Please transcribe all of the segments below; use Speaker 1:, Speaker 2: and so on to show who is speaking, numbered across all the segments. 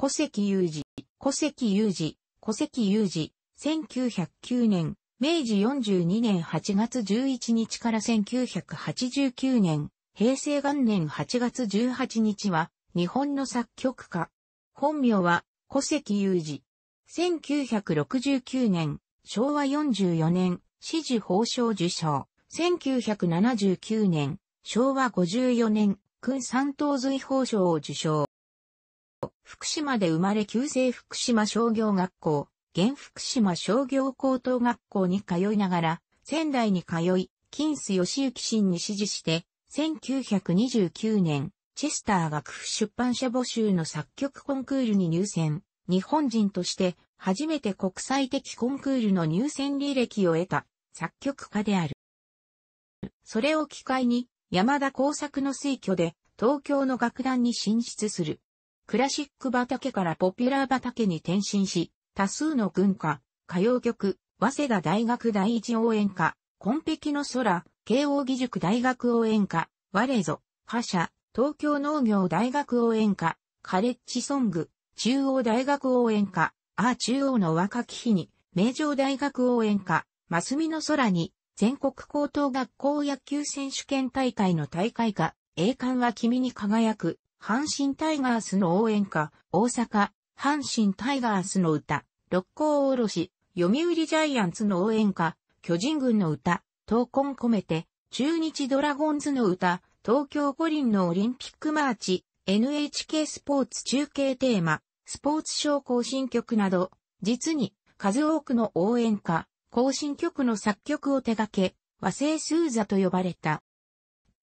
Speaker 1: 古関裕二、古関裕二、古関裕二、1909年、明治42年8月11日から1989年、平成元年8月18日は、日本の作曲家。本名は、古関裕二。1969年、昭和44年、支持法章受章。1979年、昭和54年、君三等随法章を受章。福島で生まれ旧制福島商業学校、現福島商業高等学校に通いながら、仙台に通い、金須義行新に支持して、1929年、チェスター学府出版社募集の作曲コンクールに入選、日本人として初めて国際的コンクールの入選履歴を得た作曲家である。それを機会に山田耕作の推挙で東京の楽団に進出する。クラシック畑からポピュラー畑に転身し、多数の軍歌、歌謡曲、早稲田大学第一応援歌、紺碧の空、慶応義塾大学応援歌、我ぞ、覇者、東京農業大学応援歌、カレッジソング、中央大学応援歌、ああ中央の若き日に、名城大学応援歌、マスミの空に、全国高等学校野球選手権大会の大会歌、栄冠は君に輝く、阪神タイガースの応援歌、大阪、阪神タイガースの歌、六甲おろし、読売ジャイアンツの応援歌、巨人軍の歌、闘魂込めて、中日ドラゴンズの歌、東京五輪のオリンピックマーチ、NHK スポーツ中継テーマ、スポーツ賞行進曲など、実に数多くの応援歌、行進曲の作曲を手掛け、和製スーザと呼ばれた。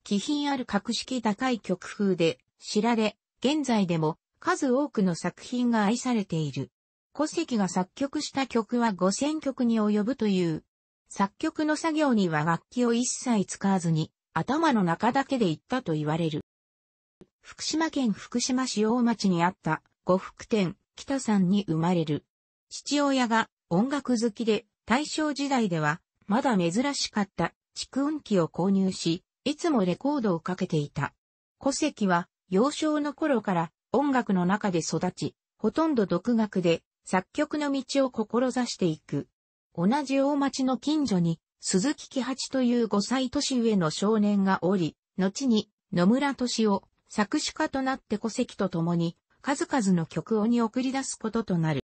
Speaker 1: 気品ある格式高い曲風で、知られ、現在でも数多くの作品が愛されている。古籍が作曲した曲は5000曲に及ぶという。作曲の作業には楽器を一切使わずに、頭の中だけで行ったと言われる。福島県福島市大町にあった呉服店北さんに生まれる。父親が音楽好きで大正時代ではまだ珍しかった蓄音機を購入し、いつもレコードをかけていた。古籍は幼少の頃から音楽の中で育ち、ほとんど独学で作曲の道を志していく。同じ大町の近所に鈴木喜八という5歳年上の少年がおり、後に野村敏夫、作詞家となって戸籍と共に数々の曲をに送り出すこととなる。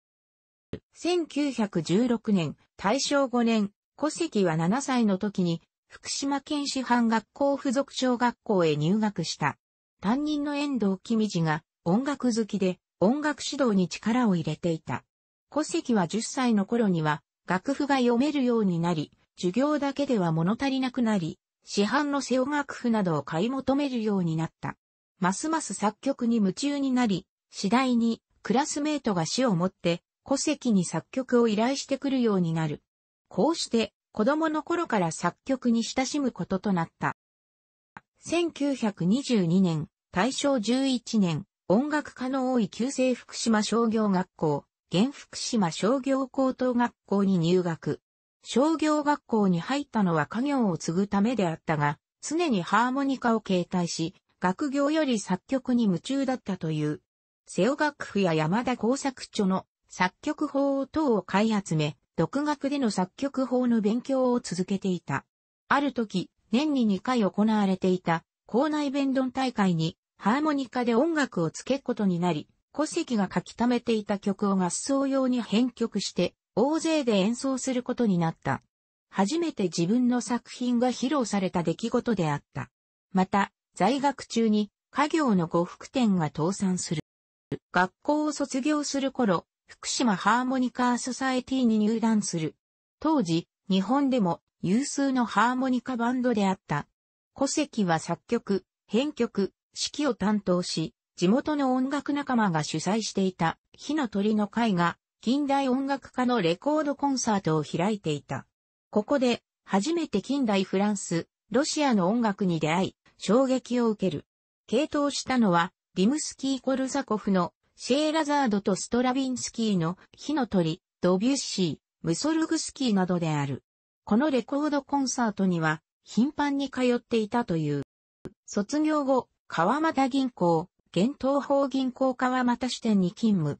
Speaker 1: 1916年、大正5年、戸籍は7歳の時に福島県市販学校附属小学校へ入学した。担任の遠藤公治が音楽好きで音楽指導に力を入れていた。古籍は10歳の頃には楽譜が読めるようになり、授業だけでは物足りなくなり、市販の世音楽譜などを買い求めるようになった。ますます作曲に夢中になり、次第にクラスメートが死をもって古籍に作曲を依頼してくるようになる。こうして子供の頃から作曲に親しむこととなった。1922年、大正11年、音楽科の多い旧制福島商業学校、現福島商業高等学校に入学。商業学校に入ったのは家業を継ぐためであったが、常にハーモニカを携帯し、学業より作曲に夢中だったという。瀬尾楽府や山田工作著の作曲法等を買い集め、独学での作曲法の勉強を続けていた。ある時、年に2回行われていた校内弁論大会にハーモニカで音楽をつけることになり、古籍が書き溜めていた曲を合奏用に編曲して大勢で演奏することになった。初めて自分の作品が披露された出来事であった。また、在学中に家業の呉服店が倒産する。学校を卒業する頃、福島ハーモニカーソサエティに入団する。当時、日本でも有数のハーモニカバンドであった。古籍は作曲、編曲、指揮を担当し、地元の音楽仲間が主催していた火の鳥の会が近代音楽家のレコードコンサートを開いていた。ここで初めて近代フランス、ロシアの音楽に出会い、衝撃を受ける。系統したのは、リムスキー・コルザコフのシェーラザードとストラビンスキーの火の鳥、ドビュッシー、ムソルグスキーなどである。このレコードコンサートには頻繁に通っていたという。卒業後、川俣銀行、現東方銀行川又支店に勤務。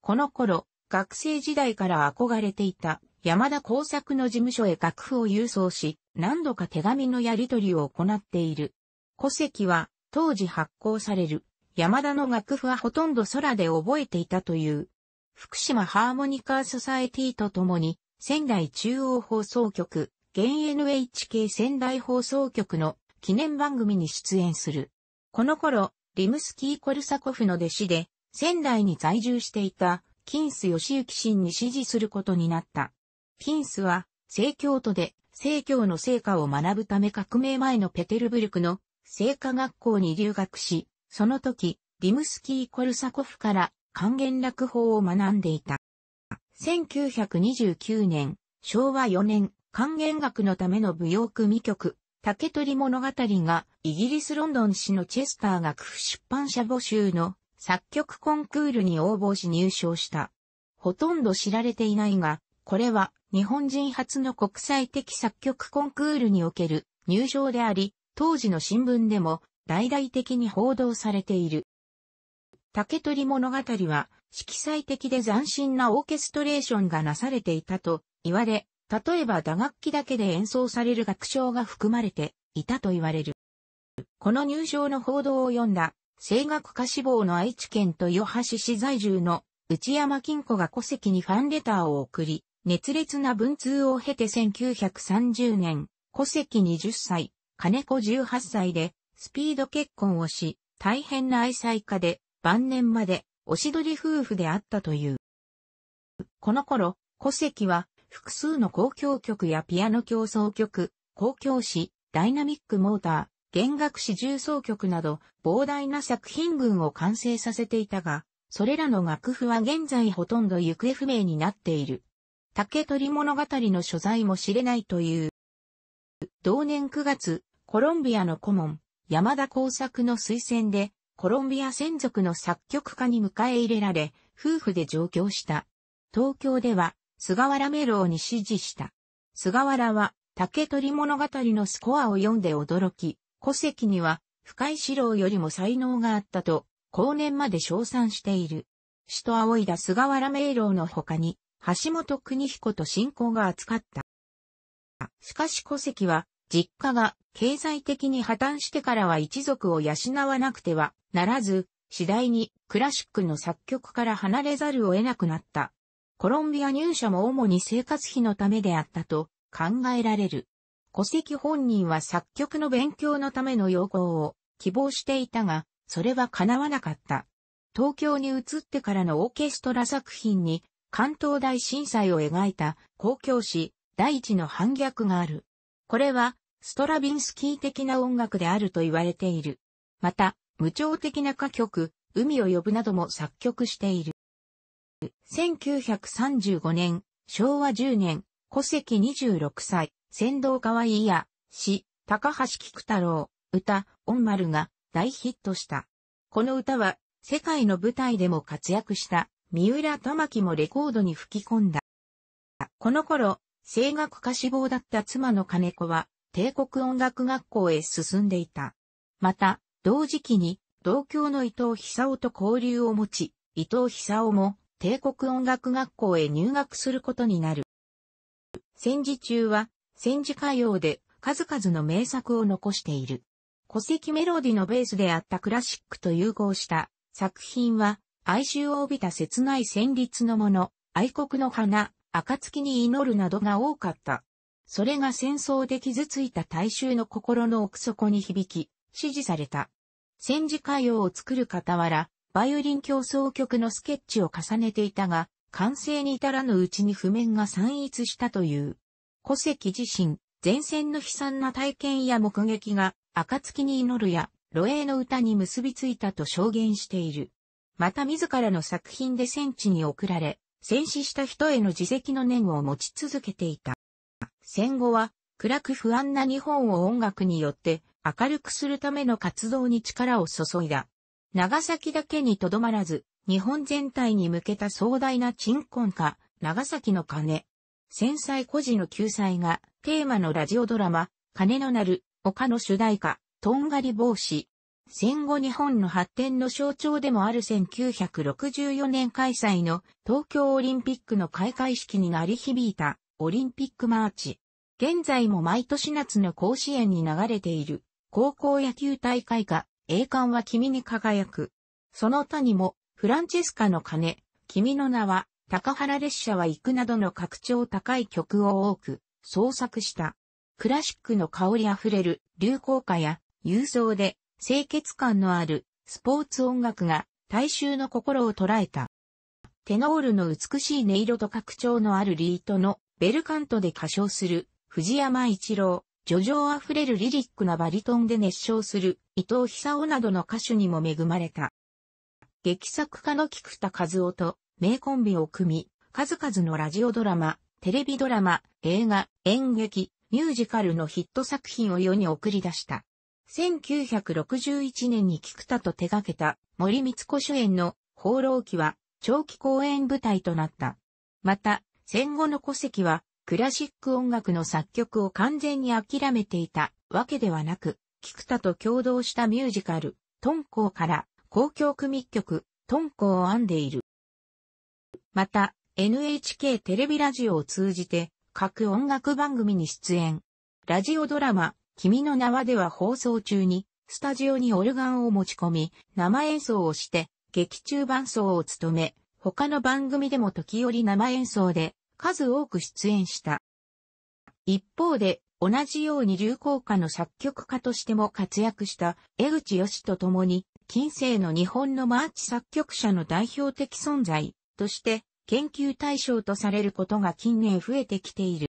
Speaker 1: この頃、学生時代から憧れていた山田耕作の事務所へ楽譜を郵送し、何度か手紙のやり取りを行っている。戸籍は当時発行される山田の楽譜はほとんど空で覚えていたという。福島ハーモニカーソサエティと共に仙台中央放送局、現 NHK 仙台放送局の記念番組に出演する。この頃、リムスキー・コルサコフの弟子で、仙台に在住していた、金ス義行真に支持することになった。金スは、聖教徒で、聖教の成果を学ぶため革命前のペテルブルクの聖科学校に留学し、その時、リムスキー・コルサコフから還元楽法を学んでいた。1929年、昭和4年、還元学のための舞踊組曲、竹取物語が、イギリスロンドン市のチェスター学府出版社募集の作曲コンクールに応募し入賞した。ほとんど知られていないが、これは日本人初の国際的作曲コンクールにおける入賞であり、当時の新聞でも大々的に報道されている。竹取物語は、色彩的で斬新なオーケストレーションがなされていたと言われ、例えば打楽器だけで演奏される楽章が含まれていたと言われる。この入賞の報道を読んだ、声楽家志望の愛知県豊橋市在住の内山金子が戸籍にファンレターを送り、熱烈な文通を経て1930年、戸籍20歳、金子18歳で、スピード結婚をし、大変な愛妻家で、晩年まで、おしどり夫婦であったという。この頃、戸籍は、複数の公共曲やピアノ競争曲、公共誌、ダイナミックモーター、弦楽誌重奏曲など、膨大な作品群を完成させていたが、それらの楽譜は現在ほとんど行方不明になっている。竹取物語の所在も知れないという。同年9月、コロンビアの顧問、山田工作の推薦で、コロンビア専属の作曲家に迎え入れられ、夫婦で上京した。東京では、菅原メローに指示した。菅原は、竹取物語のスコアを読んで驚き、古籍には、深井四郎よりも才能があったと、後年まで称賛している。首都仰いだ菅原明朗の他に、橋本邦彦と信仰が扱った。しかし古籍は、実家が経済的に破綻してからは一族を養わなくてはならず、次第にクラシックの作曲から離れざるを得なくなった。コロンビア入社も主に生活費のためであったと考えられる。戸籍本人は作曲の勉強のための要項を希望していたが、それは叶わなかった。東京に移ってからのオーケストラ作品に関東大震災を描いた公共誌第一の反逆がある。これはストラビンスキー的な音楽であると言われている。また、無調的な歌曲、海を呼ぶなども作曲している。1935年、昭和10年、戸籍26歳、先導河合や、詩、高橋菊太郎、歌、音丸が大ヒットした。この歌は、世界の舞台でも活躍した、三浦玉木もレコードに吹き込んだ。この頃、声楽歌志望だった妻の金子は、帝国音楽学校へ進んでいた。また、同時期に、同郷の伊藤久夫と交流を持ち、伊藤久夫も帝国音楽学校へ入学することになる。戦時中は、戦時歌謡で数々の名作を残している。戸籍メロディのベースであったクラシックと融合した作品は、哀愁を帯びた切ない旋律のもの、愛国の花、暁に祈るなどが多かった。それが戦争で傷ついた大衆の心の奥底に響き、支持された。戦時歌謡を作る傍ら、バイオリン競争曲のスケッチを重ねていたが、完成に至らぬうちに譜面が散逸したという。古籍自身、前線の悲惨な体験や目撃が、暁に祈るや、露営の歌に結びついたと証言している。また自らの作品で戦地に送られ、戦死した人への自責の念を持ち続けていた。戦後は暗く不安な日本を音楽によって明るくするための活動に力を注いだ。長崎だけにとどまらず、日本全体に向けた壮大な鎮魂歌、長崎の鐘。戦災孤児の救済がテーマのラジオドラマ、鐘の鳴る丘の主題歌、とんがり帽子。戦後日本の発展の象徴でもある1964年開催の東京オリンピックの開会式になり響いたオリンピックマーチ。現在も毎年夏の甲子園に流れている高校野球大会が栄冠は君に輝く。その他にもフランチェスカの鐘、君の名は、高原列車は行くなどの格調高い曲を多く創作した。クラシックの香りあふれる流行歌や郵送で清潔感のあるスポーツ音楽が大衆の心を捉えた。テノールの美しい音色と格調のあるリートのベルカントで歌唱する、藤山一郎、叙情あふれるリリックなバリトンで熱唱する、伊藤久夫などの歌手にも恵まれた。劇作家の菊田和夫と名コンビを組み、数々のラジオドラマ、テレビドラマ、映画、演劇、ミュージカルのヒット作品を世に送り出した。1961年に菊田と手掛けた森光子主演の放浪記は長期公演舞台となった。また、戦後の戸籍は、クラシック音楽の作曲を完全に諦めていたわけではなく、菊田と共同したミュージカル、トンコーから公共組曲、トンコーを編んでいる。また、NHK テレビラジオを通じて、各音楽番組に出演。ラジオドラマ、君の名はでは放送中に、スタジオにオルガンを持ち込み、生演奏をして、劇中伴奏を務め、他の番組でも時折生演奏で数多く出演した。一方で、同じように流行歌の作曲家としても活躍した江口義と共に、近世の日本のマーチ作曲者の代表的存在として研究対象とされることが近年増えてきている。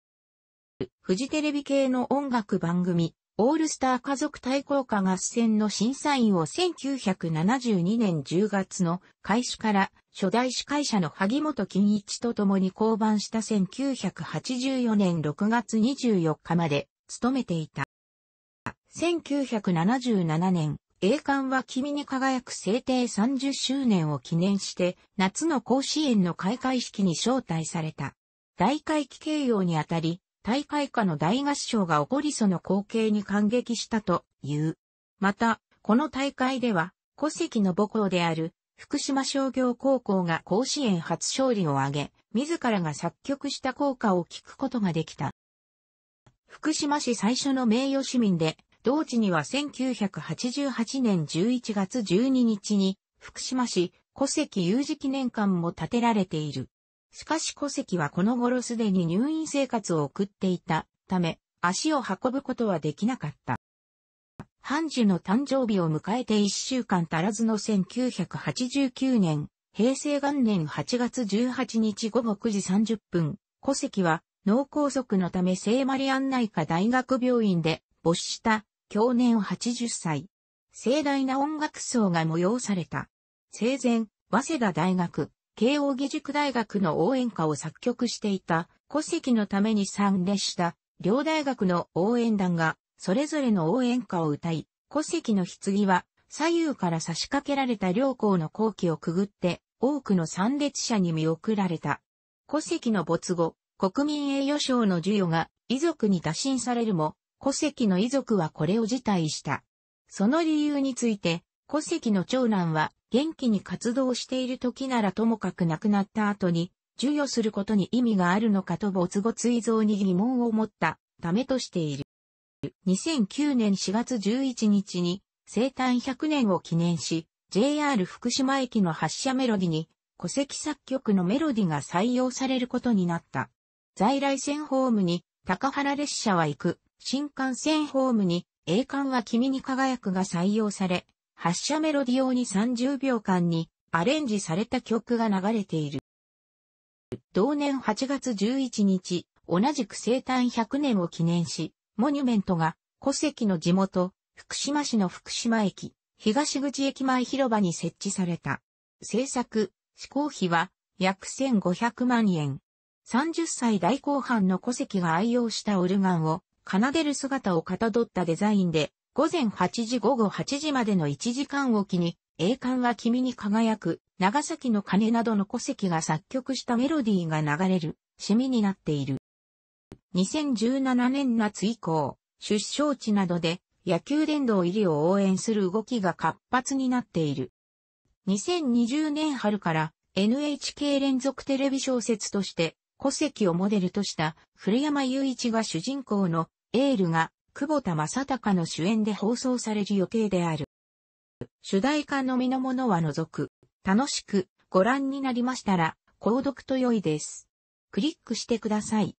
Speaker 1: フジテレビ系の音楽番組、オールスター家族対抗化合戦の審査員を1972年10月の開始から初代司会者の萩本欽一と共に降板した1984年6月24日まで務めていた。1977年、栄冠は君に輝く制定30周年を記念して、夏の甲子園の開会式に招待された。大会期形容にあたり、大会下の大合唱が起こりその光景に感激したという。また、この大会では、古関の母校である福島商業高校が甲子園初勝利を挙げ、自らが作曲した校歌を聞くことができた。福島市最初の名誉市民で、同時には1988年11月12日に、福島市古関有事記念館も建てられている。しかし戸籍はこの頃すでに入院生活を送っていたため、足を運ぶことはできなかった。半寿の誕生日を迎えて1週間足らずの1989年、平成元年8月18日午後9時30分、戸籍は脳梗塞のため聖マリアン内科大学病院で没した去年80歳。盛大な音楽葬が催された。生前、早稲田大学、慶応義塾大学の応援歌を作曲していた、戸籍のために参列した、両大学の応援団が、それぞれの応援歌を歌い、戸籍の棺は、左右から差し掛けられた両校の後期をくぐって、多くの参列者に見送られた。戸籍の没後、国民栄誉賞の授与が遺族に打診されるも、戸籍の遺族はこれを辞退した。その理由について、戸籍の長男は元気に活動している時ならともかく亡くなった後に、授与することに意味があるのかと没後追蔵に疑問を持ったためとしている。2009年4月11日に生誕100年を記念し、JR 福島駅の発車メロディに戸籍作曲のメロディが採用されることになった。在来線ホームに高原列車は行く、新幹線ホームに栄冠は君に輝くが採用され、発車メロディ用に30秒間にアレンジされた曲が流れている。同年8月11日、同じく生誕100年を記念し、モニュメントが戸籍の地元、福島市の福島駅、東口駅前広場に設置された。制作、施行費は約1500万円。30歳代後半の戸籍が愛用したオルガンを奏でる姿をかたどったデザインで午前8時午後8時までの1時間おきに、栄冠は君に輝く、長崎の鐘などの古籍が作曲したメロディーが流れる、趣味になっている。2017年夏以降、出生地などで野球殿堂入りを応援する動きが活発になっている。2020年春から NHK 連続テレビ小説として古籍をモデルとした古山雄一が主人公のエールが久保田正隆の主演で放送される予定である。主題歌のみのものは除く、楽しくご覧になりましたら、購読と良いです。クリックしてください。